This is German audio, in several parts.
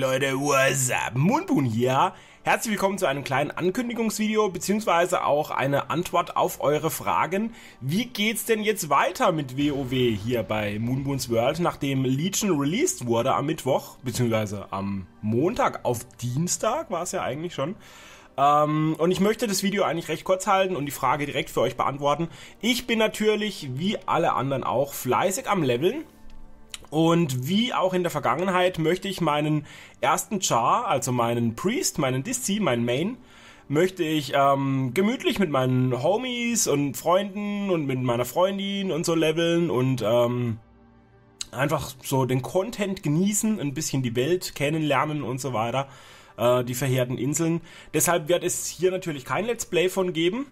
Leute, what's up? Moonboon hier. Herzlich willkommen zu einem kleinen Ankündigungsvideo beziehungsweise auch eine Antwort auf eure Fragen. Wie geht's denn jetzt weiter mit WoW hier bei Moonboons World, nachdem Legion released wurde am Mittwoch beziehungsweise am Montag auf Dienstag war es ja eigentlich schon. Ähm, und ich möchte das Video eigentlich recht kurz halten und die Frage direkt für euch beantworten. Ich bin natürlich wie alle anderen auch fleißig am Leveln. Und wie auch in der Vergangenheit möchte ich meinen ersten Char, also meinen Priest, meinen Disci, meinen Main, möchte ich ähm, gemütlich mit meinen Homies und Freunden und mit meiner Freundin und so leveln und ähm, einfach so den Content genießen, ein bisschen die Welt kennenlernen und so weiter, äh, die verheerten Inseln. Deshalb wird es hier natürlich kein Let's Play von geben.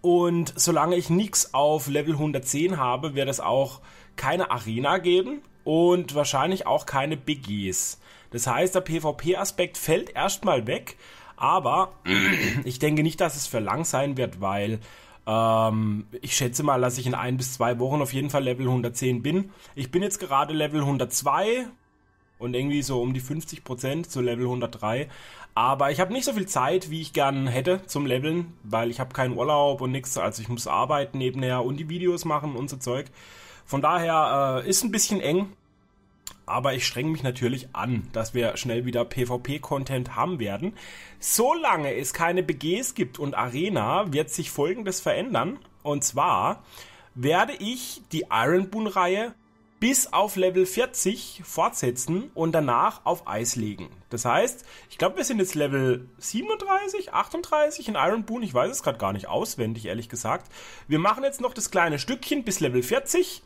Und solange ich nichts auf Level 110 habe, wird es auch keine Arena geben und wahrscheinlich auch keine Biggies. Das heißt, der PvP-Aspekt fällt erstmal weg, aber ich denke nicht, dass es für lang sein wird, weil ähm, ich schätze mal, dass ich in ein bis zwei Wochen auf jeden Fall Level 110 bin. Ich bin jetzt gerade Level 102 und irgendwie so um die 50% zu Level 103. Aber ich habe nicht so viel Zeit, wie ich gern hätte zum Leveln, weil ich habe keinen Urlaub und nichts. Also ich muss arbeiten nebenher und die Videos machen und so Zeug. Von daher äh, ist ein bisschen eng. Aber ich streng mich natürlich an, dass wir schnell wieder PvP-Content haben werden. Solange es keine BGs gibt und Arena, wird sich Folgendes verändern. Und zwar werde ich die Iron boon reihe bis auf Level 40 fortsetzen und danach auf Eis legen. Das heißt, ich glaube, wir sind jetzt Level 37, 38 in Iron Boon. Ich weiß es gerade gar nicht auswendig, ehrlich gesagt. Wir machen jetzt noch das kleine Stückchen bis Level 40.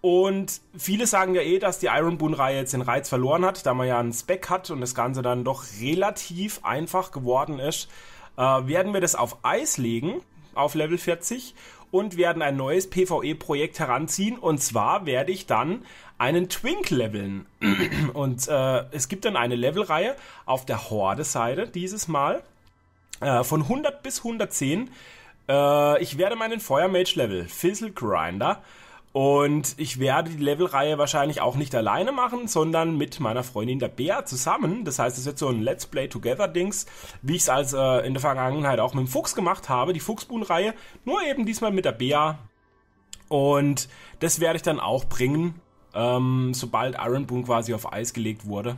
Und viele sagen ja eh, dass die Iron Boon-Reihe jetzt den Reiz verloren hat, da man ja einen Spec hat und das Ganze dann doch relativ einfach geworden ist. Äh, werden wir das auf Eis legen, auf Level 40 und werden ein neues PvE-Projekt heranziehen. Und zwar werde ich dann einen Twink leveln. und äh, es gibt dann eine Levelreihe auf der Horde-Seite dieses Mal äh, von 100 bis 110. Äh, ich werde meinen Feuermage level Fizzle Grinder. Und ich werde die Levelreihe wahrscheinlich auch nicht alleine machen, sondern mit meiner Freundin der Bea zusammen. Das heißt, es wird so ein Let's Play Together Dings, wie ich es als äh, in der Vergangenheit auch mit dem Fuchs gemacht habe, die Fuchsbuhn-Reihe, nur eben diesmal mit der Bea. Und das werde ich dann auch bringen, ähm, sobald Iron Boon quasi auf Eis gelegt wurde.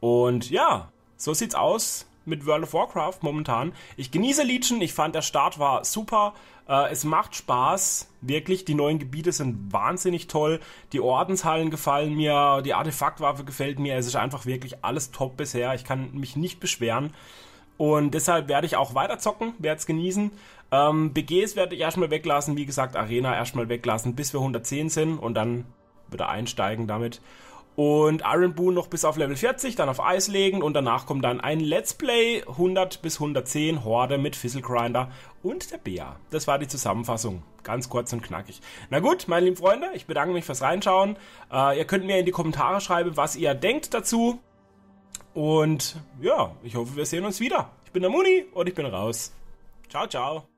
Und ja, so sieht's aus mit World of Warcraft momentan. Ich genieße Legion, ich fand der Start war super. Äh, es macht Spaß, wirklich. Die neuen Gebiete sind wahnsinnig toll. Die Ordenshallen gefallen mir, die Artefaktwaffe gefällt mir. Es ist einfach wirklich alles top bisher. Ich kann mich nicht beschweren. Und deshalb werde ich auch weiter zocken, werde es genießen. Ähm, BGs werde ich erstmal weglassen, wie gesagt, Arena erstmal weglassen, bis wir 110 sind und dann wieder einsteigen damit. Und Iron Boon noch bis auf Level 40, dann auf Eis legen und danach kommt dann ein Let's Play 100 bis 110 Horde mit Fizzlegrinder und der Bea. Das war die Zusammenfassung. Ganz kurz und knackig. Na gut, meine lieben Freunde, ich bedanke mich fürs Reinschauen. Äh, ihr könnt mir in die Kommentare schreiben, was ihr denkt dazu. Und ja, ich hoffe, wir sehen uns wieder. Ich bin der Muni und ich bin raus. Ciao, ciao.